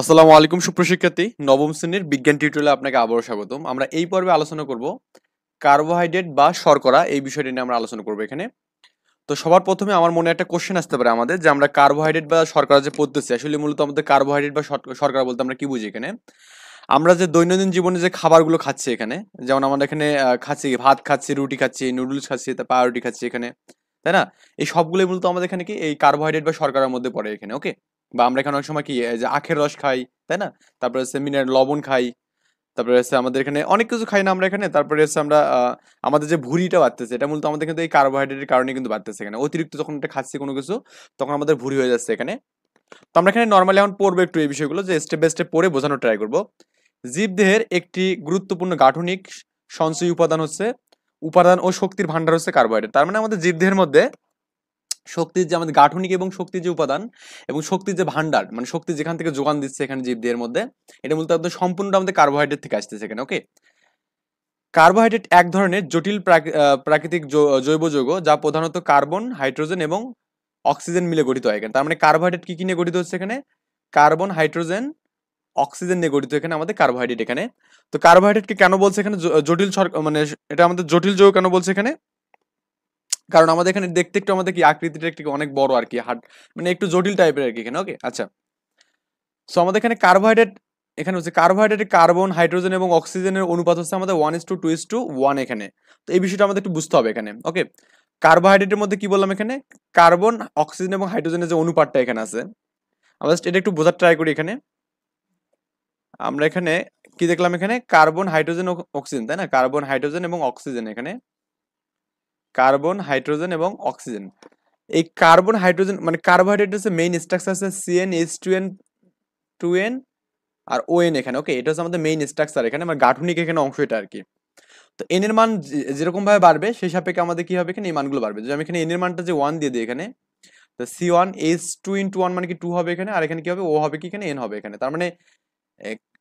আসসালামু আলাইকুম সুপ্রশিক্ষার্থী নবম শ্রেণীর বিজ্ঞান টিউটোরিয়ালে আপনাকে আবারও স্বাগতম আমরা এই পর্বে আলোচনা করব কার্বোহাইড্রেট বা শর্করা এই বিষয়টি নিয়ে আমরা আলোচনা করব এখানে তো সবার প্রথমে আমার মনে একটা কোশ্চেন আসতে পারে আমাদের যে আমরা কার্বোহাইড্রেট বা শর্করা যে পদ্ধতি আসলে মূলত আমাদের কার্বোহাইড্রেট বা শর্করা বলতে আমরা কি বুঝি এখানে আমরা যে দৈনন্দিন জীবনে যে খাবারগুলো খাচ্ছি এখানে যেমন আমরা এখানে খাচ্ছি ভাত খাচ্ছি রুটি খাচ্ছি নুডলস খাচ্ছি পাউরুটি খাচ্ছি এখানে তাই না এই সবগুলোই মূলত আমাদের এখানে কি এই কার্বোহাইড্রেট বা শর্করার মধ্যে পড়ে এখানে ওকে বা আমরা এখানে অনেক সময় কি যে আখের রস খাই তাই না তারপরে হচ্ছে মিনারেল লবণ খাই তারপরে হচ্ছে আমাদের এখানে অনেক কিছু খাই না আমরা এখানে তারপরে হচ্ছে আমরা আমাদের যে ভুড়িটা বাড়তেছে এটা মূলত আমাদের কিন্তু এই কার্বোহাইড্রেটের কারণে কিন্তু বাড়তেছে এখানে অতিরিক্ত যখন এটা খাচ্ছি কোনো কিছু তখন আমাদের ভুঁড়ি হয়ে যাচ্ছে এখানে তো আমরা এখানে নর্মালি এখন পড়বো একটু এই বিষয়গুলো যে স্টেপ বাই স্টেপ পড়ে বোঝানোর ট্রাই করবো জীবদেহের একটি গুরুত্বপূর্ণ গাঠনিক সঞ্চয়ী উপাদান হচ্ছে উপাদান ও শক্তির ভাণ্ডার হচ্ছে কার্বোহাইড্রেট তার মানে আমাদের জীবদেহের মধ্যে শক্তির যে আমাদের গাঠনিক এবং শক্তির যে উপাদান এবং শক্তির যে ভান্ডার মানে শক্তি যেখান থেকে যোগান দিচ্ছে এখানে জীবদের মধ্যে এটা মূলত সম্পূর্ণটা আমাদের কার্বোহাইড্রেট থেকে আসতেছে এখানে ওকে কার্বোহাইড্রেট এক ধরনের জটিল প্রাকৃতিক জৈব যৌগ যা প্রধানত কার্বন হাইড্রোজেন এবং অক্সিজেন মিলে গঠিত হয় এখানে তার মানে কার্বোহাইড্রেট কি কি নিয়ে গঠিত হচ্ছে এখানে কার্বন হাইড্রোজেন অক্সিজেন নিয়ে গঠিত এখানে আমাদের কার্বোহাইড্রেট এখানে তো কার্বোহাইড্রেটকে কেন বলছে এখানে জটিল মানে এটা আমাদের জটিল যৌগ কেন বলছে এখানে কারণ আমাদের এখানে দেখতে একটু আমাদের কি আকৃতিটা একটু অনেক বড় আর কি হার্ড মানে একটু জটিল টাইপের আর কি এখানে ওকে আচ্ছা সো আমাদের এখানে কার্বোহাইড্রেট এখানে হচ্ছে কার্বোহাইড্রেটের কার্বন হাইড্রোজেন এবং অক্সিজেনের অনুপাত হচ্ছে আমাদের one is to two two is to one তো এই বিষয়টা আমাদের একটু বুঝতে হবে এখানে ওকে কার্বোহাইড্রেটের মধ্যে কি বললাম এখানে কার্বন অক্সিজেন এবং হাইড্রোজেনের যে অনুপাতটা এখানে আছে আমরা জাস্ট এটা একটু বোঝার ট্রাই করি এখানে আমরা এখানে কি দেখলাম এখানে কার্বন হাইড্রোজেন অক্সিজেন তাই না কার্বন হাইড্রোজেন এবং অক্সিজেন এখানে কার্বন হাইড্রোজেন এবং অক্সিজেন এই কার্বন হাইড্রোজেন মানে কার্বোহাইড্রেট হচ্ছে মেইন স্ট্রাকচার হচ্ছে C n H two n two n আর ও এন এখানে ওকে এটা হচ্ছে আমাদের মেইন স্ট্রাকচার এখানে মানে গাঠনিক এখানে অংশ এটা আর কি তো এন এর মান যেরকমভাবে বাড়বে সেই সাপেক্ষে আমাদের কী হবে এখানে এই মানগুলো বাড়বে যদি আমি এখানে এন এর মানটা যে ওয়ান দিয়ে দিই এখানে তো C one H two into one মানে কি টু হবে এখানে আর এখানে কী হবে ও হবে কি এখানে এন হবে এখানে তার মানে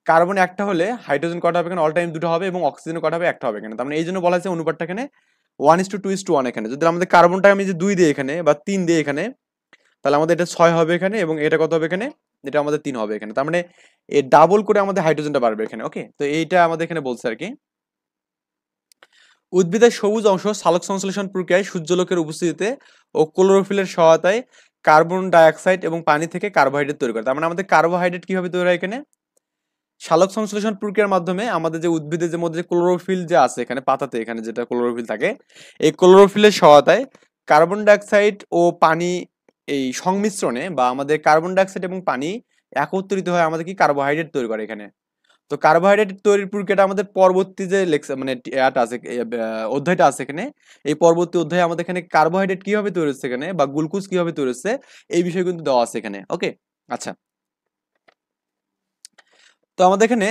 কার্বন একটা হলে হাইড্রোজেন কটা হবে এখানে অল টাইম দুটো হবে এবং অক্সিজেন কটা হবে একটা হবে এখানে তার মানে এই জন্য বলা হয়েছে অনুপাতটা এখানে one is to two two is to one যদি আমাদের কার্বনটা আমি যে দুই দিই এখানে বা তিন দিই এখানে তাহলে আমাদের এটা ছয় হবে এখানে এবং এটা কত হবে এখানে এটা আমাদের তিন হবে এখানে তার মানে এ ডাবল করে আমাদের হাইড্রোজেনটা বাড়বে এখানে ওকে তো এইটা আমাদের এখানে বলছে আর কি উদ্ভিদের সবুজ অংশ সালোক সংশ্লেষণ প্রক্রিয়ায় সূর্যলোকের উপস্থিতিতে ও ক্লোরোফিলের সহায়তায় কার্বন ডাইঅক্সাইড এবং পানি থেকে কার্বোহাইড্রেট তৈরি করে তার মানে আমাদের কার্বোহাইড্রেট কীভাবে তৈরি হয় এখানে সালোক সংশ্লেষণ প্রক্রিয়ার মাধ্যমে আমাদের যে উদ্ভিদের যে মধ্যে ক্লোরোফিল যে আছে এখানে পাতাতে এখানে যেটা ক্লোরোফিল থাকে এই ক্লোরোফিলের সহায়তায় কার্বন ডাইঅক্সাইড ও পানি এই সংমিশ্রণে বা আমাদের কার্বন ডাইঅক্সাইড এবং পানি একত্রিত হয়ে আমাদের কি কার্বোহাইড্রেট তৈরি করে এখানে তো কার্বোহাইড্রেট তৈরির প্রক্রিয়াটা আমাদের পরবর্তী যে লেকচার মানে আছে অধ্যায়টা আছে এখানে এই পরবর্তী অধ্যায়ে আমাদের এখানে কার্বোহাইড্রেট কীভাবে তৈরি হচ্ছে এখানে বা গ্লুকোজ কীভাবে তৈরি হচ্ছে এই বিষয়ে কিন্তু দেওয়া আছে এখানে ওকে আচ্ছা তো আমাদের এখানে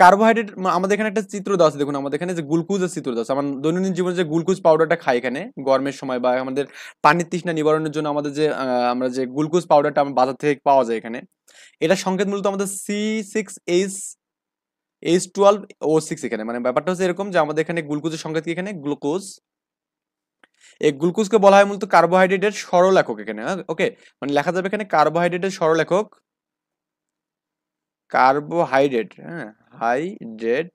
কার্বোহাইড্রেট আমাদের এখানে একটা চিত্র দেওয়া আছে দেখুন আমাদের এখানে যে গ্লুকোজের চিত্র দেওয়া আছে আমার দৈনন্দিন জীবনে যে গ্লুকোজ পাউডারটা খাই এখানে গরমের সময় বা আমাদের পানির তৃষ্ণা নিবারণের জন্য আমাদের যে আমরা যে গ্লুকোজ পাউডারটা আমার বাজার থেকে পাওয়া যায় এখানে এটা সংকেত মূলত আমাদের C six H H twelve O six এখানে মানে ব্যাপারটা হচ্ছে এরকম যে আমাদের এখানে গ্লুকোজের সংকেত এখানে গ্লুকোজ এই গ্লুকোজকে বলা হয় মূলত কার্বোহাইড্রেটের সরল একক এখানে ওকে হ্যাঁ? মানে লেখা যাবে এখানে কার্বোহাইড্রেটের সরল একক কার্বোহাইড্রেট হ্যাঁ হাইড্রেট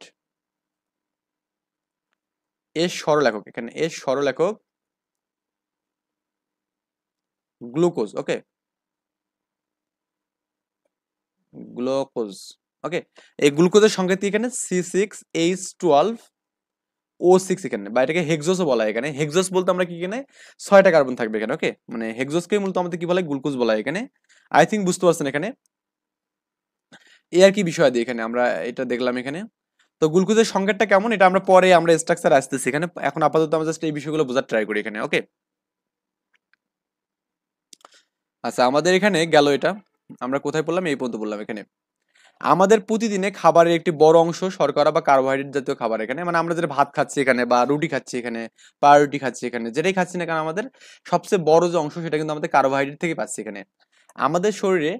এর সরলেখক এখানে এর সরলেখক গ্লুকোজ ওকে গ্লুকোজ ওকে এই গ্লুকোজের সংকেত এখানে C six H twelve O six এখানে বা এটাকে হেক্সোসও বলা হয় এখানে হেক্সোস বলতে আমরা কি এখানে ছয়টা কার্বন থাকবে এখানে ওকে মানে হেক্সোসকে মূলত আমাদের কি বলা হয় গ্লুকোজ বলা হয় এখানে আই থিঙ্ক বুঝতে পারছেন এখানে এ আর কি বিষয় দিয়ে এখানে আমরা এটা দেখলাম এখানে তো গ্লুকোজের সংকেতটা কেমন এটা আমরা পরে আমরা স্ট্রাকচার আসতেছি এখানে এখন আপাতত আমরা জাস্ট এই বিষয়গুলো বোঝার ট্রাই করি এখানে ওকে আচ্ছা আমাদের এখানে গেল এটা আমরা কোথায় পড়লাম এই পর্যন্ত বললাম এখানে আমাদের প্রতিদিনে খাবারের একটি বড় অংশ শর্করা বা কার্বোহাইড্রেট জাতীয় খাবার এখানে মানে আমরা যেটা ভাত খাচ্ছি এখানে বা রুটি খাচ্ছি এখানে বা রুটি খাচ্ছি এখানে যেটাই খাচ্ছি না কারণ আমাদের সবচেয়ে বড় যে অংশ সেটা কিন্তু আমাদের কার্বোহাইড্রেট থেকে পাচ্ছি এখানে আমাদের শরীরে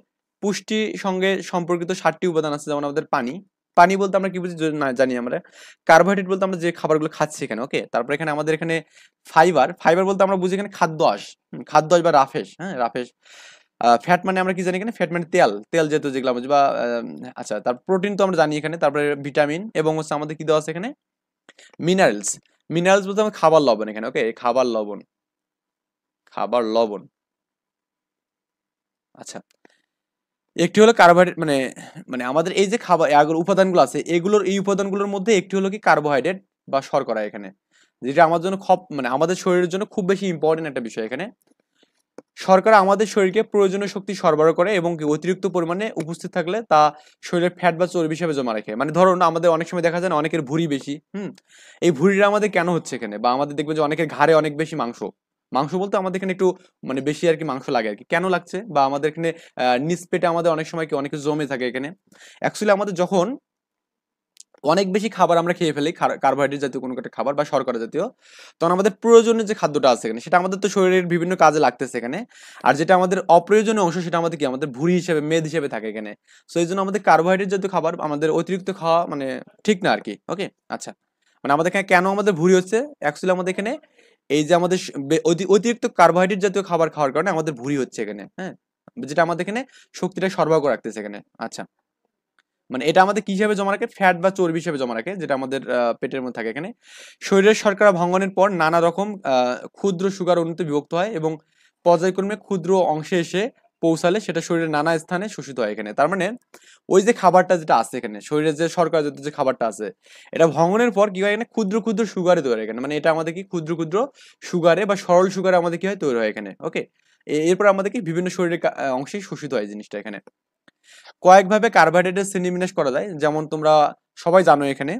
পুষ্টি সঙ্গে সম্পর্কিত সাতটি উপাদান আছে যেমন আমাদের পানি পানি বলতে আমরা কি বুঝি না জানি আমরা কার্বোহাইড্রেট বলতে আমরা যে খাবারগুলো খাচ্ছি এখানে ওকে তারপর এখানে আমাদের এখানে ফাইবার ফাইবার বলতে আমরা বুঝি এখানে খাদ্য আস খাদ্য আস বা রাফেশ হ্যাঁ রাফেশ ফ্যাট মানে আমরা কি জানি এখানে ফ্যাট মানে তেল তেল যেহেতু যেগুলো বুঝি বা আচ্ছা তার প্রোটিন তো আমরা জানি এখানে তারপরে ভিটামিন এবং হচ্ছে আমাদের কি দেওয়া আছে এখানে মিনারেলস মিনারেলস বলতে আমরা খাবার লবণ এখানে ওকে খাবার লবণ খাবার লবণ আচ্ছা একটি হলো কার্বোহাইড্রেট মানে মানে আমাদের এই যে খাবার উপাদানগুলো আছে এগুলোর এই উপাদানগুলোর মধ্যে একটি হলো কি কার্বোহাইড্রেট বা শর্করা এখানে যেটা আমার জন্য খুব মানে আমাদের শরীরের জন্য খুব বেশি ইম্পর্টেন্ট একটা বিষয় এখানে শর্করা আমাদের শরীরকে প্রয়োজনীয় শক্তি সরবরাহ করে এবং অতিরিক্ত পরিমাণে উপস্থিত থাকলে তা শরীরের ফ্যাট বা চর্বি হিসেবে জমা রাখে মানে ধরুন আমাদের অনেক সময় দেখা যায় না অনেকের ভুঁড়ি বেশি হুম এই ভুঁড়িটা আমাদের কেন হচ্ছে এখানে বা আমাদের দেখবে যে অনেকের ঘাড়ে অনেক বেশি মাংস মাংস বলতে আমাদের এখানে একটু মানে বেশি আর কি মাংস লাগে আর কি কেন লাগছে বা আমাদের এখানে নিচ পেটে আমাদের অনেক সময় কি অনেক জমে থাকে এখানে অ্যাকচুয়ালি আমাদের যখন অনেক বেশি খাবার আমরা খেয়ে ফেলি কার্বোহাইড্রেট জাতীয় কোনো একটা খাবার বা শর্করা জাতীয় তখন আমাদের প্রয়োজনীয় যে খাদ্যটা আছে এখানে সেটা আমাদের তো শরীরের বিভিন্ন কাজে লাগতেছে এখানে আর যেটা আমাদের অপ্রয়োজনীয় অংশ সেটা আমাদের কি আমাদের ভুড়ি হিসেবে মেদ হিসেবে থাকে এখানে সো এই জন্য আমাদের কার্বোহাইড্রেট জাতীয় খাবার আমাদের অতিরিক্ত খাওয়া মানে ঠিক না আর কি ওকে আচ্ছা মানে আমাদের এখানে কেন আমাদের ভুড়ি হচ্ছে অ্যাকচুয়ালি আমাদের এখানে এই যে আমাদের অতিরিক্ত কার্বোহাইড্রেট জাতীয় খাবার খাওয়ার কারণে আমাদের ভুরি হচ্ছে এখানে হ্যাঁ যেটা আমাদের এখানে শক্তিটা সরবরাহ রাখতেছে এখানে আচ্ছা মানে এটা আমাদের কি হিসাবে জমা রাখে ফ্যাট বা চর্বি হিসাবে জমা রাখে যেটা আমাদের পেটের মধ্যে থাকে এখানে শরীরের শর্করা ভঙ্গনের পর নানা রকম ক্ষুদ্র সুগার অনুতে বিভক্ত হয় এবং পর্যায়ক্রমে ক্ষুদ্র অংশে এসে পৌঁছালে সেটা শরীরের নানা স্থানে শোষিত হয় এখানে তার মানে ওই যে খাবারটা যেটা আছে এখানে শরীরের যে সরকার যে খাবারটা আছে এটা ভঙ্গনের পর কি হয় এখানে ক্ষুদ্র ক্ষুদ্র সুগারে তৈরি হয় এখানে মানে এটা আমাদের কি ক্ষুদ্র ক্ষুদ্র সুগারে বা সরল সুগারে আমাদের কি হয় তৈরি হয় এখানে ওকে এরপর আমাদের কি বিভিন্ন শরীরের অংশে শোষিত হয় জিনিসটা এখানে কয়েকভাবে কার্বোহাইড্রেটের বিন্যাস করা যায় যেমন তোমরা সবাই জানো এখানে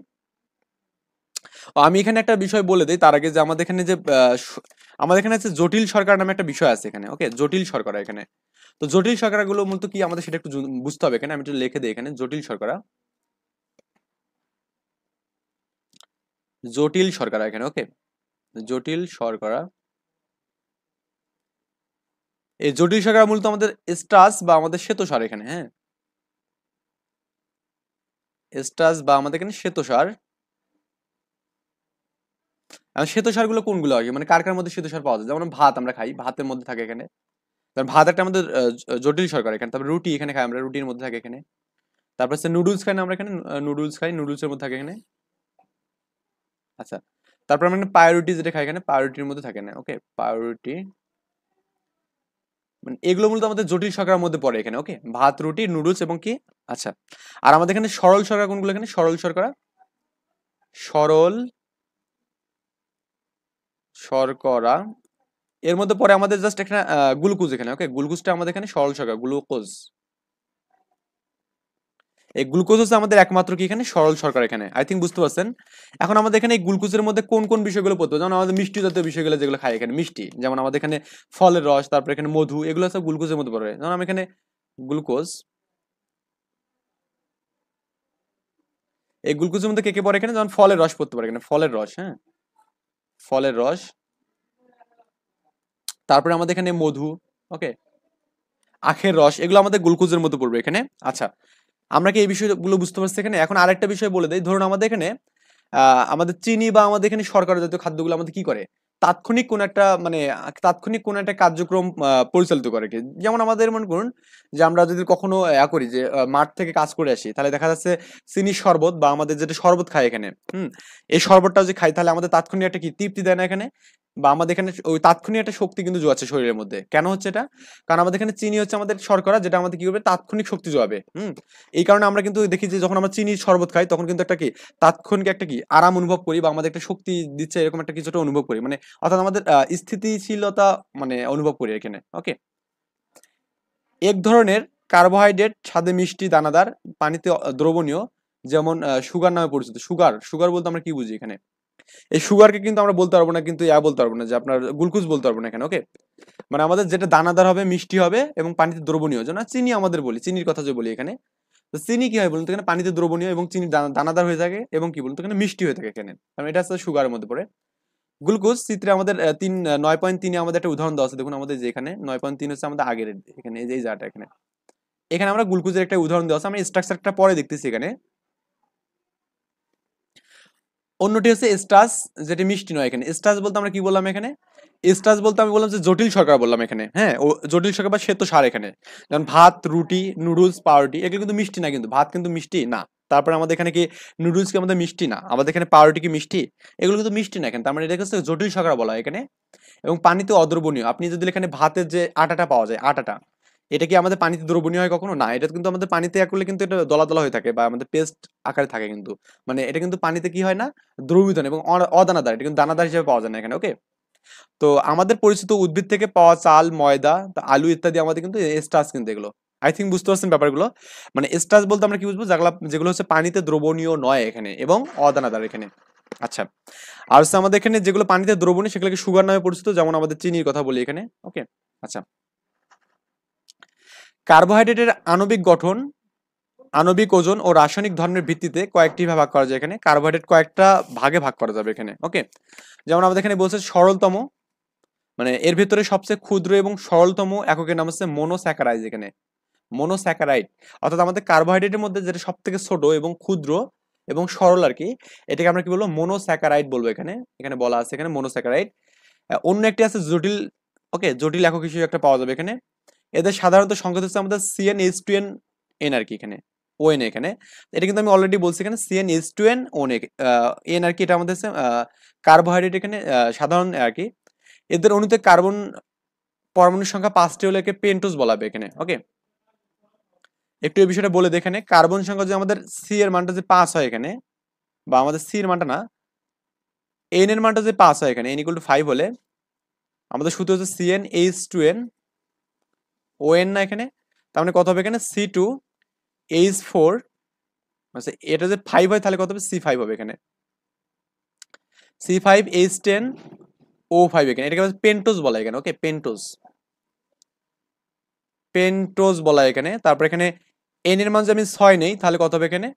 আমি এখানে একটা বিষয় বলে দিই তার আগে যে আমাদের এখানে যে আমাদের এখানে আছে জটিল সরকার নামে একটা বিষয় আছে এখানে ওকে জটিল সরকার এখানে তো জটিল সরকারগুলো মূলত কি আমাদের সেটা একটু বুঝতে হবে এখানে আমি একটু লিখে দিই এখানে জটিল সরকার জটিল সরকার এখানে ওকে জটিল শর্করা এই জটিল শর্করা মূলত আমাদের স্টাস বা আমাদের সার এখানে হ্যাঁ স্টাস বা আমাদের এখানে সার শ্বেতসারগুলো কোনগুলো আগে মানে কার কার মধ্যে শ্বেতসার পাওয়া যায় যেমন ভাত আমরা খাই ভাতের মধ্যে থাকে এখানে তারপর মানে ভাত একটা আমাদের জটিল সরকার এখানে তারপর রুটি এখানে খাই আমরা রুটির মধ্যে থাকে এখানে তারপর হচ্ছে নুডলস খাই না আমরা এখানে নুডলস খাই নুডলসের মধ্যে থাকে এখানে আচ্ছা তারপর আমরা এখানে পায়োরিটি যেটা খাই এখানে পায়োরিটির মধ্যে থাকে না ওকে পায়োরিটি মানে এগুলো মূলত আমাদের জটিল সরকারের মধ্যে পড়ে এখানে ওকে ভাত রুটি নুডলস এবং কি আচ্ছা আর আমাদের এখানে সরল সরকার কোনগুলো এখানে সরল সরকার সরল শর্করা এর মধ্যে পরে আমাদের জাস্ট এখানে গ্লুকোজ এখানে ওকে গ্লুকোজটা আমাদের এখানে সরল শর্করা গ্লুকোজ এই গ্লুকোজ হচ্ছে আমাদের একমাত্র কি এখানে সরল শর্করা এখানে আই থিঙ্ক বুঝতে পারছেন এখন আমাদের এখানে এই গ্লুকোজের মধ্যে কোন কোন বিষয়গুলো পড়তে যেমন আমাদের মিষ্টি জাতীয় বিষয়গুলো যেগুলো খাই এখানে মিষ্টি যেমন আমাদের এখানে ফলের রস তারপর এখানে মধু এগুলো সব গ্লুকোজের মধ্যে পড়ে যেমন আমি এখানে গ্লুকোজ এই গ্লুকোজের মধ্যে কে কে পড়ে এখানে যেমন ফলের রস পড়তে পারে এখানে ফলের রস হ্যাঁ ফলের রস তারপরে আমাদের এখানে মধু ওকে আখের রস এগুলো আমাদের গ্লুকোজের মতো পড়বে এখানে আচ্ছা আমরা কি এই বিষয়গুলো বুঝতে পারছি এখানে এখন আরেকটা বিষয় বলে দেয় ধরুন আমাদের এখানে আমাদের চিনি বা আমাদের এখানে শর্করা জাতীয় খাদ্যগুলো আমাদের কি করে তাৎক্ষণিক কোন একটা মানে তাৎক্ষণিক কোন একটা কার্যক্রম পরিচালিত করে কি যেমন আমাদের মনে করুন যে আমরা যদি কখনো ইয়া করি যে মাঠ থেকে কাজ করে আসি তাহলে দেখা যাচ্ছে চিনি শরবত বা আমাদের যেটা শরবত খাই এখানে হম এই শরবতটা যদি খাই তাহলে আমাদের তাৎক্ষণিক একটা কি তৃপ্তি দেয় না এখানে বা আমাদের এখানে ওই তাৎক্ষণিক একটা শক্তি কিন্তু জোয়াচ্ছে শরীরের মধ্যে কেন হচ্ছে এটা কারণ আমাদের এখানে চিনি হচ্ছে আমাদের শর্করা যেটা আমাদের কি করবে তাৎক্ষণিক শক্তি জোয়াবে হম এই কারণে আমরা কিন্তু দেখি যে যখন আমরা চিনি শরবত খাই তখন কিন্তু একটা কি তাৎক্ষণিক একটা কি আরাম অনুভব করি বা আমাদের একটা শক্তি দিচ্ছে এরকম একটা কিছুটা অনুভব করি মানে অর্থাৎ আমাদের স্থিতিশীলতা মানে অনুভব করি এখানে ওকে এক ধরনের কার্বোহাইড্রেট স্বাদে মিষ্টি দানাদার পানিতে দ্রবণীয় যেমন সুগার নামে পরিচিত সুগার সুগার বলতে আমরা কি বুঝি এখানে এই সুগারকে কিন্তু আমরা বলতে পারবো না কিন্তু ইয়া বলতে পারবো না যে আপনার গ্লুকোজ বলতে পারবো না এখানে ওকে মানে আমাদের যেটা দানাদার হবে মিষ্টি হবে এবং পানিতে দ্রবণীয় যেন চিনি আমাদের বলি চিনির কথা যে বলি এখানে তো চিনি কি হয় বলুন তো এখানে পানিতে দ্রবণীয় এবং চিনি দানাদার হয়ে থাকে এবং কি বলুন তো এখানে মিষ্টি হয়ে থাকে এখানে কারণ এটা হচ্ছে সুগারের মধ্যে পড়ে গ্লুকোজ চিত্রে আমাদের তিন নয় পয়েন্ট তিনে আমাদের একটা উদাহরণ দেওয়া আছে দেখুন আমাদের যেখানে নয় পয়েন্ট তিন হচ্ছে আমাদের আগের এখানে এই জায়গাটা এখানে এখানে আমরা গ্লুকোজের একটা উদাহরণ দেওয়া আছে আমরা স্ট্রাকচারটা পরে দেখতেছি এখানে অন্যটি হচ্ছে স্টাস যেটি মিষ্টি নয় এখানে স্টাস বলতে আমরা কি বললাম এখানে স্টাস বলতে আমি বললাম যে জটিল সরকার বললাম এখানে হ্যাঁ ও জটিল সরকার বা শ্বেত সার এখানে যেমন ভাত রুটি নুডলস পাউরুটি এগুলো কিন্তু মিষ্টি না কিন্তু ভাত কিন্তু মিষ্টি না তারপরে আমাদের এখানে কি নুডলস কি আমাদের মিষ্টি না হ্যাঁ। আমাদের এখানে পাউরুটি কি মিষ্টি এগুলো কিন্তু মিষ্টি না এখানে তার মানে এটা হচ্ছে জটিল শর্করা বলা হয় এখানে এবং পানিতে অদ্রবণীয় আপনি যদি এখানে ভাতের যে আটাটা পাওয়া যায় আটাটা এটা কি আমাদের পানিতে দ্রবণীয় হয় কখনো না এটা কিন্তু আমাদের পানিতে করলে কিন্তু এটা দলা দলা হয়ে থাকে বা আমাদের পেস্ট আকারে থাকে কিন্তু মানে এটা কিন্তু পানিতে কি হয় না দ্রবীভূত এবং অদানাদার এটা কিন্তু দানাদার হিসেবে পাওয়া যায় না এখানে ওকে তো আমাদের পরিচিত উদ্ভিদ থেকে পাওয়া চাল ময়দা আলু ইত্যাদি আমাদের কিন্তু স্টার্স কিন্তু এগুলো আই থিঙ্ক বুঝতে পারছেন ব্যাপারগুলো মানে স্টাস বলতে আমরা কি বুঝবো যেগুলো যেগুলো হচ্ছে পানিতে দ্রবণীয় নয় এখানে এবং অদানাদার এখানে আচ্ছা আর হচ্ছে আমাদের এখানে যেগুলো পানিতে দ্রবণীয় সেগুলোকে সুগার নামে পরিচিত যেমন আমাদের চিনির কথা বলি এখানে ওকে আচ্ছা কার্বোহাইড্রেটের আণবিক গঠন আণবিক ওজন ও রাসায়নিক ধর্মের ভিত্তিতে কয়েকটি ভাগ করা যায় এখানে কার্বোহাইড্রেট কয়েকটা ভাগে ভাগ করা যাবে এখানে ওকে যেমন আমাদের এখানে বলছে সরলতম মানে এর ভেতরে সবচেয়ে ক্ষুদ্র এবং সরলতম এককের নাম হচ্ছে মনোস্যাকারাইজ এখানে মনোস্যাকারাইড অর্থাৎ আমাদের কার্বোহাইড্রেটের মধ্যে যেটা সব থেকে ছোট এবং ক্ষুদ্র এবং সরল আর কি এটাকে আমরা কি বলবো মনোস্যাকারাইড বলবো এখানে এখানে বলা আছে এখানে মনোস্যাকারাইড অন্য একটি আছে জটিল ওকে জটিল একক হিসেবে একটা পাওয়া যাবে এখানে এদের সাধারণত সংকেত হচ্ছে আমাদের C n H two n n আর কি এখানে এন এখানে এটা কিন্তু আমি অলরেডি বলছি এখানে C n H two n O n n আর কি এটা আমাদের কার্বোহাইড্রেট এখানে সাধারণ আর কি এদের অনুতে কার্বন পরমাণুর সংখ্যা পাঁচটি হলে একে পেন্টোস বলাবে এখানে ওকে একটু এই বিষয়টা বলে দেখে কার্বন সংখ্যা যে আমাদের সি এর মানটা যে পাঁচ হয় এখানে বা আমাদের সি এর মানটা না এন এর মানটা যে পাঁচ হয় এখানে এন ইকুয়াল টু ফাইভ হলে আমাদের সূত্র হচ্ছে C n H two n O n না এখানে তার মানে কত হবে এখানে সি টু এইচ ফোর আচ্ছা এটা যে ফাইভ হয় তাহলে কত হবে সি ফাইভ হবে এখানে C five H ten O five এখানে এটাকে পেন্টোজ বলা এখানে ওকে পেন্টোজ পেন্টোজ বলা এখানে তারপর এখানে এন এর মান যে আমি ছয় নেই তাহলে কত হবে এখানে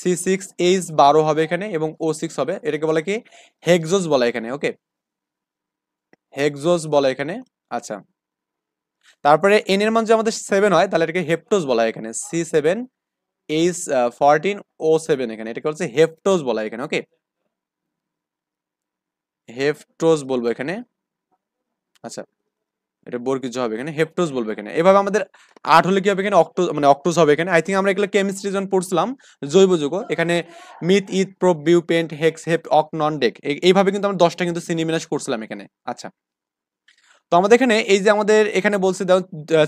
সি সিক্স এইচ বারো হবে এখানে এবং ও সিক্স হবে এটাকে বলে কি হেক্সোজ বলে এখানে ওকে হেক্সোজ বলে এখানে আচ্ছা তারপরে এন এর মান যে আমাদের সেভেন হয় তাহলে এটাকে হেপটোস বলা হয় এখানে C seven H fourteen O seven এখানে এটাকে বলছে হেপটোস বলা হয় এখানে ওকে হেপটোজ বলবো এখানে আচ্ছা এটা কিছু হবে এখানে হেপটোস বলবে এখানে এভাবে আমাদের আট হলে কি হবে এখানে অক্টো মানে অক্টোজ হবে এখানে আই থিঙ্ক আমরা এগুলো কেমিস্ট্রি যখন পড়ছিলাম জৈব যুগ এখানে meth eth prop but pent hex hep oct non day এইভাবে কিন্তু আমরা দশটা কিন্তু সিনিমিনাস করছিলাম এখানে আচ্ছা তো আমাদের এখানে এই যে আমাদের এখানে বলছে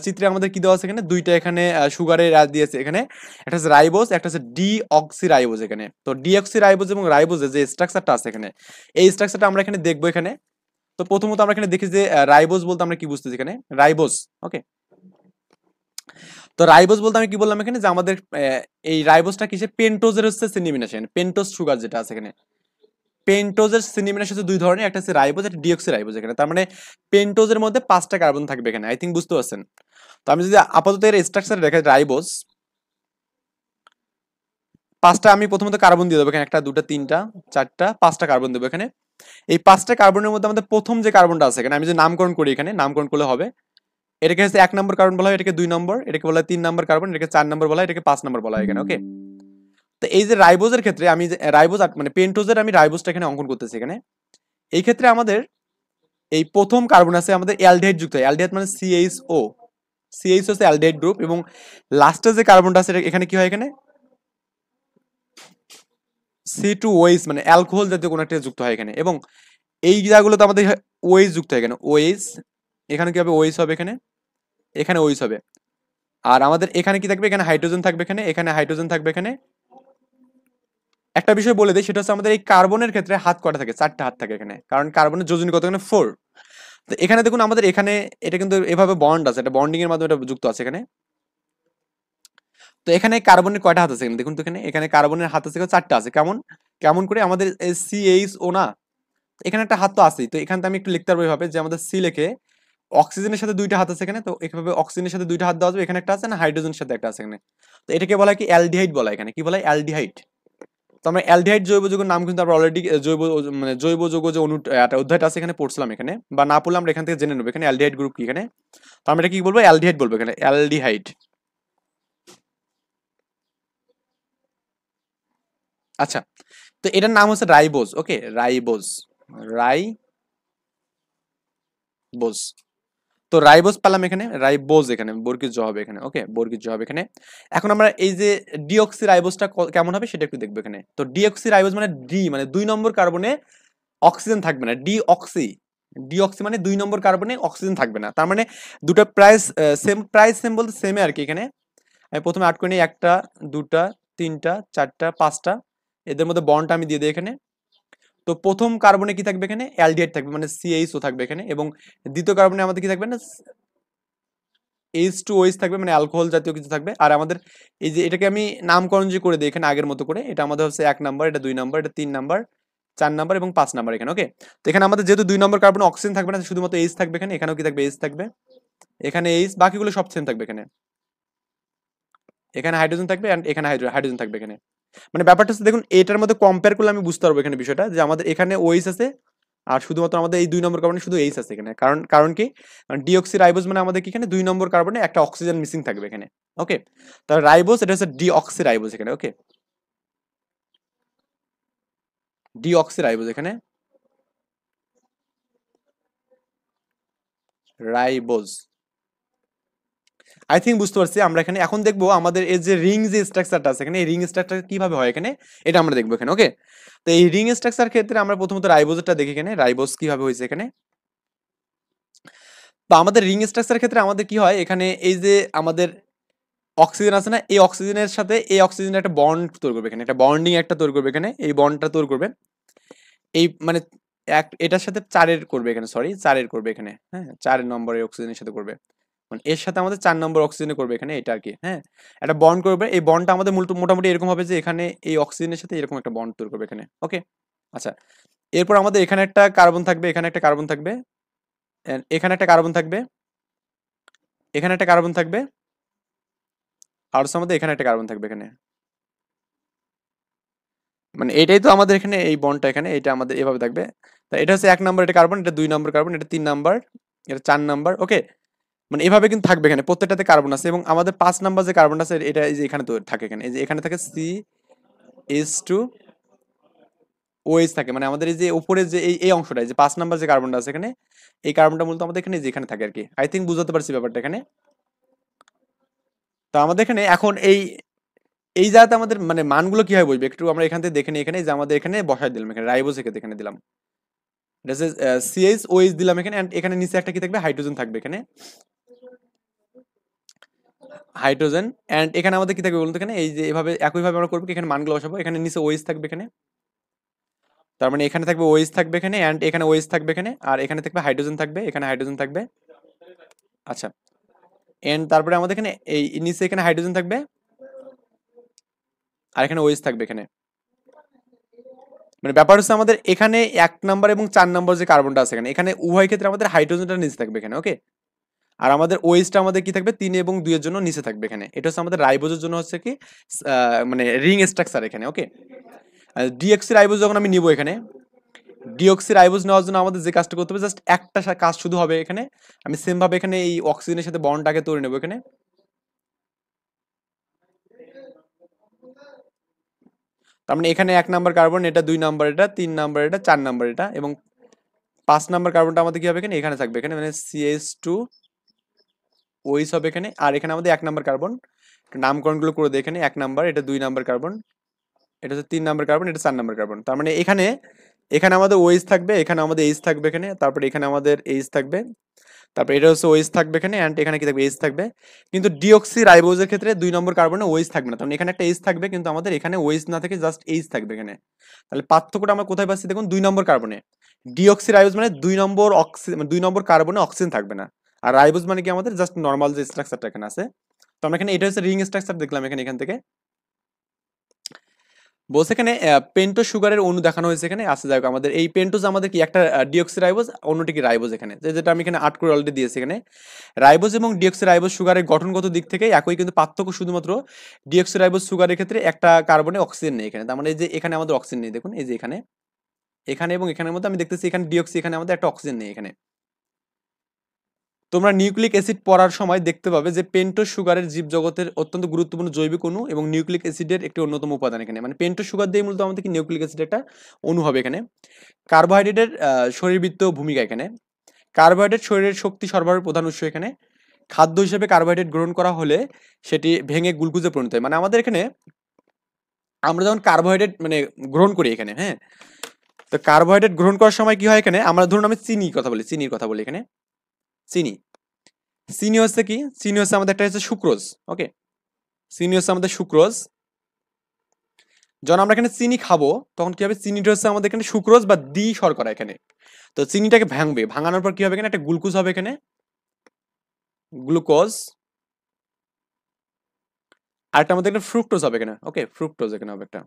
চিত্রে আমাদের কি দেওয়া আছে এখানে দুইটা এখানে সুগারের রাজ দিয়েছে এখানে একটা হচ্ছে রাইবোস একটা হচ্ছে ডিঅক্সি রাইবোস এখানে তো ডিঅক্সি রাইবোস এবং রাইবোসের যে স্ট্রাকচারটা আছে এখানে এই স্ট্রাকচারটা আমরা এখানে দেখবো এখানে তো প্রথমত আমরা এখানে দেখি যে রাইবোস বলতে আমরা কি বুঝতেছি এখানে রাইবোস ওকে তো রাইবোস বলতে আমি কি বললাম এখানে যে আমাদের এই রাইবোসটা কিসে পেন্টোজের হচ্ছে সিনিমিনেশন পেন্টোজ সুগার যেটা আছে এখানে পেন্টোজের সিনিমিনেশন হচ্ছে দুই ধরনের একটা হচ্ছে রাইবোস একটা ডিঅক্সি রাইবোস এখানে তার মানে পেন্টোজের মধ্যে পাঁচটা কার্বন থাকবে এখানে আই থিঙ্ক বুঝতে পারছেন তো আমি যদি আপাতত এর স্ট্রাকচার দেখাই রাইবোস পাঁচটা আমি প্রথমত কার্বন দিয়ে দেবো এখানে একটা দুটা তিনটা চারটা পাঁচটা কার্বন দেবো এখানে এই পাঁচটা কার্বনের মধ্যে আমাদের প্রথম যে কার্বনটা আছে এখানে আমি যে নামকরণ করি এখানে নামকরণ করলে হবে এটাকে হচ্ছে এক নম্বর কার্বন বলা হয় এটাকে দুই নম্বর এটাকে বলা হয় তিন নম্বর কার্বন এটাকে চার নম্বর বলা হয় এটাকে পাঁচ নম্বর বলা হয় এখানে ওকে তো এই যে রাইবোজের ক্ষেত্রে আমি যে রাইবোজ মানে পেন্টোজের আমি রাইবোজটা এখানে অঙ্কন করতেছি এখানে এই ক্ষেত্রে আমাদের এই প্রথম কার্বন আছে আমাদের অ্যালডিহাইড যুক্ত অ্যালডিহাইড মানে সিএইচও সিএইচ হচ্ছে অ্যালডিহাইড গ্রুপ এবং লাস্টে যে কার্বনটা আছে এখানে কি হয় এখানে সি টু ওয়েস মানে অ্যালকোহল জাতীয় কোনো একটা যুক্ত হয় এখানে এবং এই তো আমাদের ওয়েস যুক্ত হয় এখানে ওয়েস এখানে কি হবে ওয়েস হবে এখানে এখানে ওয়েস হবে আর আমাদের এখানে কি থাকবে এখানে হাইড্রোজেন থাকবে এখানে এখানে হাইড্রোজেন থাকবে এখানে একটা বিষয় বলে দিই সেটা হচ্ছে আমাদের এই কার্বনের ক্ষেত্রে হাত কটা থাকে চারটা হাত থাকে এখানে কারণ কার্বনের যোজনী কত এখানে ফোর তো এখানে দেখুন আমাদের এখানে এটা কিন্তু এভাবে বন্ড আছে এটা বন্ডিং এর মাধ্যমে এটা যুক্ত আছে এখানে তো এখানে কার্বনের কয়টা হাত আছে দেখুন তো এখানে এখানে কার্বনের হাত আছে চারটা আছে কেমন কেমন করে আমাদের সি এইচ ও না এখানে একটা হাত তো আছেই তো এখানে আমি একটু লিখতে পারবো এভাবে যে আমাদের সি লেখে অক্সিজেনের সাথে দুইটা হাত আছে এখানে তো এভাবে অক্সিজেনের সাথে দুইটা হাত দেওয়া যাবে এখানে একটা আছে না হাইড্রোজেনের সাথে একটা আছে এখানে তো এটাকে বলা হয় কি অ্যালডিহাইড বলা এখানে কি বলা অ্যালডিহাইড তো আমরা অ্যালডিহাইড জৈব যৌগের নাম কিন্তু আমরা অলরেডি জৈব মানে জৈব যৌগ যে অনু অধ্যায়টা আছে এখানে পড়ছিলাম এখানে বা না পড়লে আমরা এখান থেকে জেনে নেবো এখানে অ্যালডিহাইড গ্রুপ কি এখানে তো আমরা এটা কি বলবো অ্যালডিহাইড বলবো এখানে অ্যালডিহাইড আচ্ছা তো এটার নাম হচ্ছে ribose okay ribose ribose তো রাইবোজ পেলাম এখানে রাইবোজ এখানে বর্গিজ হবে এখানে ওকে বর্গিজ হবে এখানে এখন আমরা এই যে ডিঅক্সি রাইবোজটা কেমন হবে সেটা একটু দেখবো এখানে তো ডিঅক্সি রাইবোজ মানে ডি মানে দুই নম্বর কার্বনে অক্সিজেন থাকবে না ডিঅক্সি ডিঅক্সি মানে দুই নম্বর কার্বনে অক্সিজেন থাকবে না তার মানে দুটো প্রাইস সেম প্রাইস সেম বলতে সেমে আর কি এখানে আমি প্রথমে আট করে নিই একটা দুটা তিনটা চারটা পাঁচটা এদের মধ্যে বন্ডটা আমি দিয়ে দিই এখানে তো প্রথম কার্বনে কি থাকবে এখানে অ্যালডিহাইড থাকবে মানে সিএইচও থাকবে এখানে এবং দ্বিতীয় কার্বনে আমাদের কি থাকবে না এইচ টু ওইস থাকবে মানে অ্যালকোহল জাতীয় কিছু থাকবে আর আমাদের এই যে এটাকে আমি নামকরণ যে করে দিই এখানে আগের মতো করে এটা আমাদের হচ্ছে এক নাম্বার এটা দুই নাম্বার এটা তিন নাম্বার চার নাম্বার এবং পাঁচ নাম্বার এখানে ওকে তো এখানে আমাদের যেহেতু দুই নম্বর কার্বন অক্সিজেন থাকবে না শুধুমাত্র এইচ থাকবে এখানে এখানেও কি থাকবে এইচ থাকবে এখানে এইচ বাকিগুলো সব সেম থাকবে এখানে এখানে হাইড্রোজেন থাকবে এখানে হাইড্রোজেন থাকবে এখানে মানে ব্যাপারটা হচ্ছে দেখুন এটার মধ্যে কম্পেয়ার করলে আমি বুঝতে পারবো এখানে বিষয়টা যে আমাদের এখানে ওইস আছে আর শুধুমাত্র আমাদের এই দুই নম্বর কার্বনে শুধু এইস আছে এখানে কারণ কারণ কি ডিঅক্সি রাইবোস মানে আমাদের এখানে দুই নম্বর কার্বনে একটা অক্সিজেন মিসিং থাকবে এখানে ওকে তাহলে রাইবোস এটা হচ্ছে ডিঅক্সি রাইবোস এখানে ওকে ডিঅক্সি রাইবোস এখানে রাইবোস আই থিঙ্ক বুঝতে পারছি আমরা এখানে এখন দেখবো আমাদের এই যে রিং যে স্ট্রাকচারটা আছে এখানে এই রিং স্ট্রাকচার কিভাবে হয় এখানে এটা আমরা দেখবো এখানে ওকে তো এই রিং স্ট্রাকচার ক্ষেত্রে আমরা প্রথমত রাইবোজটা দেখি এখানে রাইবোজ কিভাবে হয়েছে এখানে তো আমাদের রিং স্ট্রাকচার ক্ষেত্রে আমাদের কি হয় এখানে এই যে আমাদের অক্সিজেন আছে না এই অক্সিজেনের সাথে এই অক্সিজেনের একটা বন্ড তৈরি করবে এখানে একটা বন্ডিং একটা তৈরি করবে এখানে এই বন্ডটা তৈরি করবে এই মানে এক এটার সাথে চারের করবে এখানে সরি চারের করবে এখানে হ্যাঁ চার নম্বরের অক্সিজেনের সাথে করবে মানে এর সাথে আমাদের চার নম্বর অক্সিজেন করবে এখানে এটা আর কি হ্যাঁ একটা বন্ড করবে এই বন্ডটা আমাদের মোটামুটি এরকম হবে যে এখানে এই অক্সিজেনের সাথে এরকম একটা বন্ড তৈরি করবে এখানে ওকে আচ্ছা এরপর আমাদের এখানে একটা কার্বন থাকবে এখানে একটা কার্বন থাকবে এখানে একটা কার্বন থাকবে এখানে একটা কার্বন থাকবে আর আমাদের এখানে একটা কার্বন থাকবে এখানে মানে এটাই তো আমাদের এখানে এই বন্ডটা এখানে এটা আমাদের এভাবে থাকবে তা এটা হচ্ছে এক নাম্বার এটা কার্বন এটা দুই নাম্বার কার্বন এটা তিন নাম্বার এটা চার নাম্বার ওকে মানে এভাবে কিন্তু থাকবে এখানে প্রত্যেকটাতে কার্বন আছে এবং আমাদের পাঁচ নাম্বার যে কার্বন আছে এটা এই যে এখানে তো থাকে এখানে এই যে এখানে থাকে সি এস টু ওএস থাকে মানে আমাদের এই যে উপরে যে এই এই অংশটা যে পাঁচ নাম্বার যে কার্বনটা আছে এখানে এই কার্বনটা মূলত আমাদের এখানে যেখানে থাকে আর কি আই থিঙ্ক বুঝাতে পারছি ব্যাপারটা এখানে তো আমাদের এখানে এখন এই এই জায়গাতে আমাদের মানে মানগুলো হয় বসবে একটু আমরা এখান থেকে দেখে নিই এখানে যে আমাদের এখানে বসাই দিলাম এখানে রাইবোস এখানে দিলাম এটা সিএস ওএস দিলাম এখানে অ্যান্ড এখানে নিচে একটা কি থাকবে হাইড্রোজেন থাকবে এখানে হাইড্রোজেন অ্যান্ড এখানে আমাদের কি থাকবে বলুন এখানে এই যে এভাবে একইভাবে আমরা করবো এখানে মানগুলো বসাবো এখানে নিচে ওয়েস থাকবে এখানে তার মানে এখানে থাকবে ওয়েস থাকবে এখানে অ্যান্ড এখানে ওয়েস থাকবে এখানে আর এখানে থাকবে হাইড্রোজেন থাকবে এখানে হাইড্রোজেন থাকবে আচ্ছা অ্যান্ড তারপরে আমাদের এখানে এই নিচে এখানে হাইড্রোজেন থাকবে আর এখানে ওয়েস থাকবে এখানে মানে ব্যাপার হচ্ছে আমাদের এখানে এক নাম্বার এবং চার নাম্বার যে কার্বনটা আছে এখানে এখানে উভয় ক্ষেত্রে আমাদের হাইড্রোজেনটা নিচে থাকবে এখানে ওকে আর আমাদের ওয়েস্টটা আমাদের কি থাকবে তিন এবং দুইয়ের জন্য নিচে থাকবে এখানে এটা হচ্ছে আমাদের রাইবোজের জন্য হচ্ছে কি মানে রিং স্ট্রাকচার এখানে ওকে ডিএক্সি রাইবোজ যখন আমি নিব এখানে ডিঅক্সি রাইবোজ নেওয়ার জন্য আমাদের যে কাজটা করতে হবে জাস্ট একটা কাজ শুধু হবে এখানে আমি সেমভাবে এখানে এই অক্সিজেনের সাথে বন্ডটাকে তৈরি নেব এখানে তার মানে এখানে এক নাম্বার কার্বন এটা দুই নাম্বার এটা তিন নাম্বার এটা চার নাম্বার এটা এবং পাঁচ নাম্বার কার্বনটা আমাদের কি হবে এখানে এখানে থাকবে এখানে মানে সিএস টু ওইস হবে এখানে আর এখানে আমাদের এক নাম্বার কার্বন নামকরণগুলো করে দেখে এক নাম্বার এটা দুই নাম্বার কার্বন এটা হচ্ছে তিন নাম্বার কার্বন এটা চার নাম্বার কার্বন তার মানে এখানে এখানে আমাদের ওয়েস থাকবে এখানে আমাদের এইস থাকবে এখানে তারপরে এখানে আমাদের এইস থাকবে তারপরে এটা হচ্ছে ওয়েস থাকবে এখানে অ্যান্ড এখানে কি থাকবে এইস থাকবে কিন্তু ডিঅক্সি রাইবোজের ক্ষেত্রে দুই নম্বর কার্বনে ওয়েস থাকবে না কারণ এখানে একটা এইস থাকবে কিন্তু আমাদের এখানে ওয়েস না থেকে জাস্ট এইস থাকবে এখানে তাহলে পার্থক্যটা আমরা কোথায় পাচ্ছি দেখুন দুই নম্বর কার্বনে ডিঅক্সি রাইবোজ মানে দুই নম্বর অক্সি মানে দুই নম্বর কার্বনে অক্সিজেন থাকবে না আর রাইবোজ মানে কি আমাদের জাস্ট নর্মাল যে স্ট্রাকচারটা এখানে আছে তো আমরা এখানে এটা হচ্ছে রিং স্ট্রাকচার দেখলাম এখানে এখান থেকে বলছে এখানে পেন্টো সুগারের অনু দেখানো হয়েছে এখানে আসে আচ্ছা, যাক আমাদের এই পেন্টোজ আমাদের কি একটা ডিওক্সি রাইবোজ অন্যটি কি রাইবোজ এখানে যেটা আমি এখানে আট করে অলরেডি দিয়েছি এখানে রাইবোজ এবং ডিওক্সি রাইবোজ সুগারের গঠনগত দিক থেকে একই কিন্তু পার্থক্য শুধুমাত্র ডিওক্সি রাইবোজ সুগারের ক্ষেত্রে একটা কার্বনে অক্সিজেন নেই এখানে তার মানে যে এখানে আমাদের অক্সিজেন নেই দেখুন এই যে এখানে এখানে এবং এখানের মধ্যে আমি দেখতেছি এখানে ডিওক্সি এখানে আমাদের একটা অক্সিজেন নেই এখানে তোমরা নিউক্লিক অ্যাসিড পড়ার সময় দেখতে পাবে যে পেন্টো সুগারের জীবজগতের অত্যন্ত গুরুত্বপূর্ণ জৈবিক অণু এবং নিউক্লিক অ্যাসিডের একটি অন্যতম উপাদান এখানে মানে পেন্টো সুগার দিয়ে মূলত আমাদের কি নিউক্লিক অ্যাসিড একটা অণু হবে এখানে কার্বোহাইড্রেটের শরীরবৃত্ত ভূমিকা এখানে কার্বোহাইড্রেট শরীরের শক্তি সরবরাহের প্রধান উৎস এখানে খাদ্য হিসেবে কার্বোহাইড্রেট গ্রহণ করা হলে সেটি ভেঙে গ্লুকোজে পরিণত হয় মানে আমাদের এখানে আমরা যখন কার্বোহাইড্রেট মানে গ্রহণ করি এখানে হ্যাঁ তো কার্বোহাইড্রেট গ্রহণ করার সময় কি হয় এখানে আমরা ধরুন আমি চিনি কথা বলি চিনির কথা বলি এখানে চিনি চিনি হচ্ছে কি চিনি হচ্ছে আমাদের একটা হচ্ছে সুক্রোজ ওকে চিনি হচ্ছে আমাদের সুক্রোজ যখন আমরা এখানে চিনি খাবো তখন কি হবে চিনিটা হচ্ছে আমাদের এখানে সুক্রোজ বা দ্বি শর্করা এখানে তো চিনিটাকে ভাঙবে ভাঙানোর পর কি হবে এখানে একটা গ্লুকোজ হবে এখানে গ্লুকোজ আর একটা আমাদের এখানে ফ্রুক্টোজ হবে এখানে ওকে ফ্রুক্টোজ এখানে হবে একটা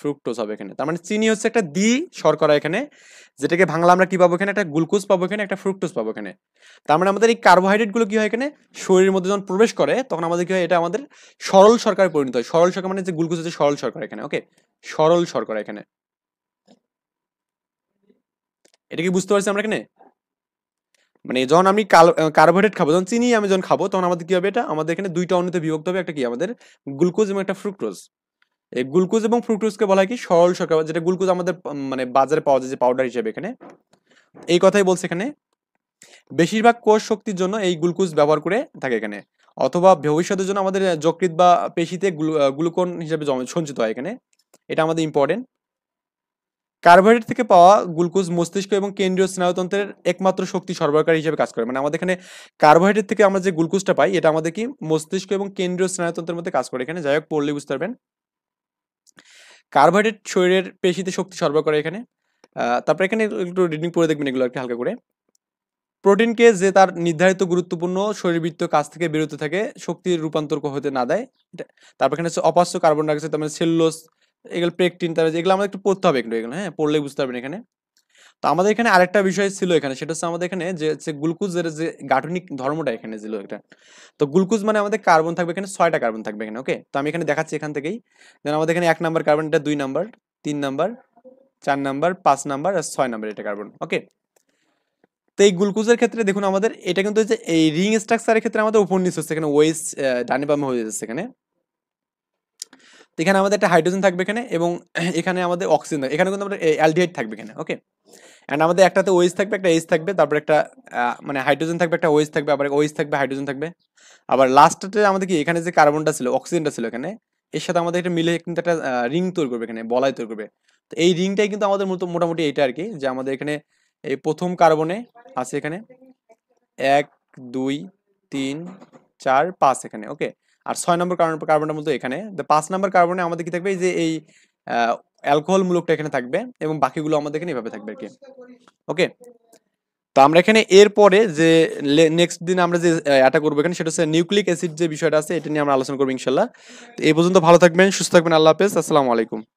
ফ্রুক্টোজ হবে এখানে তার মানে চিনি হচ্ছে একটা দ্বি শর্করা এখানে যেটাকে ভাঙলে আমরা কি পাবো এখানে একটা গ্লুকোজ পাবো এখানে একটা ফ্রুক্টোজ পাবো এখানে তার মানে আমাদের এই কার্বোহাইড্রেটগুলো কি হয় এখানে শরীরের মধ্যে যখন প্রবেশ করে তখন আমাদের কি হয় এটা আমাদের সরল সরকারে পরিণত হয় সরল সরকার মানে যে গ্লুকোজ হচ্ছে সরল শর্করা এখানে ওকে সরল শর্করা এখানে এটা কি বুঝতে পারছি আমরা এখানে মানে যখন আমি কার্বোহাইড্রেট খাবো যখন চিনি আমি যখন খাবো তখন আমাদের কি হবে এটা আমাদের এখানে দুইটা অন্যতে বিভক্ত হবে একটা কি আমাদের গ্লুকোজ এবং একটা ফ্রুক্টোজ এই গ্লুকোজ এবং ফ্রুক্টোজকে বলা হয় কি সরল শর্করা যেটা গ্লুকোজ আমাদের মানে বাজারে পাওয়া যায় যে পাউডার হিসেবে এখানে এই কথাই বলছে এখানে বেশিরভাগ কোষ শক্তির জন্য এই গ্লুকোজ ব্যবহার করে থাকে এখানে অথবা ভবিষ্যতের জন্য আমাদের যকৃত বা পেশিতে গ্লুকোন হিসেবে সঞ্চিত হয় এখানে এটা আমাদের ইম্পর্টেন্ট কার্বোহাইড্রেট থেকে পাওয়া গ্লুকোজ মস্তিষ্ক এবং কেন্দ্রীয় স্নায়ুতন্ত্রের একমাত্র শক্তি সরবরাহকারী হিসেবে কাজ করে মানে আমাদের এখানে কার্বোহাইড্রেট থেকে আমরা যে গ্লুকোজটা পাই এটা আমাদের কি মস্তিষ্ক এবং কেন্দ্রীয় স্নায়ুতন্ত্রের মধ্যে কাজ করে এখানে যাই হোক পড়লে বুঝতে পারবেন কার্বোহাইড্রেট শরীরের পেশিতে শক্তি সরবরাহ করে এখানে তারপরে এখানে একটু রিডিং পড়ে দেখবেন এগুলো একটু হালকা করে প্রোটিনকে যে তার নির্ধারিত গুরুত্বপূর্ণ শরীরবৃত্ত কাজ থেকে বেরোত থাকে শক্তির রূপান্তর হতে না দেয় তারপর এখানে হচ্ছে অপাস্য কার্বন ডাইঅক্সাইড তারপরে সেলুলোস এগুলো প্রেকটিন তারপরে এগুলো আমাদের একটু পড়তে হবে একটু এগুলো হ্যাঁ পড়লে বুঝতে পারবেন এখানে তো আমাদের এখানে আরেকটা বিষয় ছিল এখানে সেটা হচ্ছে আমাদের এখানে যে হচ্ছে গ্লুকোজের যে গাঠনিক ধর্মটা এখানে ছিল এটা তো গ্লুকোজ মানে আমাদের কার্বন থাকবে এখানে ছয়টা কার্বন থাকবে এখানে ওকে তো আমি এখানে দেখাচ্ছি এখান থেকেই দেন আমাদের এখানে এক নাম্বার কার্বনটা দুই নাম্বার তিন নাম্বার চার নাম্বার পাঁচ নাম্বার আর ছয় নাম্বার এটা কার্বন ওকে তো এই গ্লুকোজের ক্ষেত্রে দেখুন আমাদের এটা কিন্তু যে এই রিং স্ট্রাকচারের ক্ষেত্রে আমাদের উপর নিচ হচ্ছে এখানে ওয়েস্ট ডানে বামে হয়ে যাচ্ছে এখানে তো এখানে আমাদের একটা হাইড্রোজেন থাকবে এখানে এবং এখানে আমাদের অক্সিজেন থাকবে এখানে কিন্তু আমাদের অ্যালডিহাইড থাকবে এখানে ওকে অ্যান্ড আমাদের একটাতে ওয়েজ থাকবে একটা এজ থাকবে তারপর একটা মানে হাইড্রোজেন থাকবে একটা ওয়েজ থাকবে আবার ওয়েজ থাকবে হাইড্রোজেন থাকবে আবার লাস্টটাতে আমাদের কি এখানে যে কার্বনটা ছিল অক্সিজেনটা ছিল এখানে এর সাথে আমাদের একটা মিলে কিন্তু একটা রিং তৈরি করবে এখানে বলাই তৈরি করবে তো এই রিংটাই কিন্তু আমাদের মূলত মোটামুটি এইটা আর কি যে আমাদের এখানে এই প্রথম কার্বনে আছে এখানে এক দুই তিন চার পাঁচ এখানে ওকে আর ছয় নম্বর কার্বন কার্বনটা মূলত এখানে পাঁচ নম্বর কার্বনে আমাদের কি থাকবে যে এই অ্যালকোহল মূলকটা এখানে থাকবে এবং বাকিগুলো আমাদের এখানে এভাবে থাকবে আর কি ওকে তো আমরা এখানে এরপরে যে নেক্সট দিন আমরা যে এটা করবো এখানে সেটা হচ্ছে নিউক্লিক অ্যাসিড যে বিষয়টা আছে এটা নিয়ে আমরা আলোচনা করবো ইনশাল্লাহ তো এই পর্যন্ত ভালো থাকবেন সুস্থ থাকবেন আল্লাহ হাফেজ আসসালামু আলাইকুম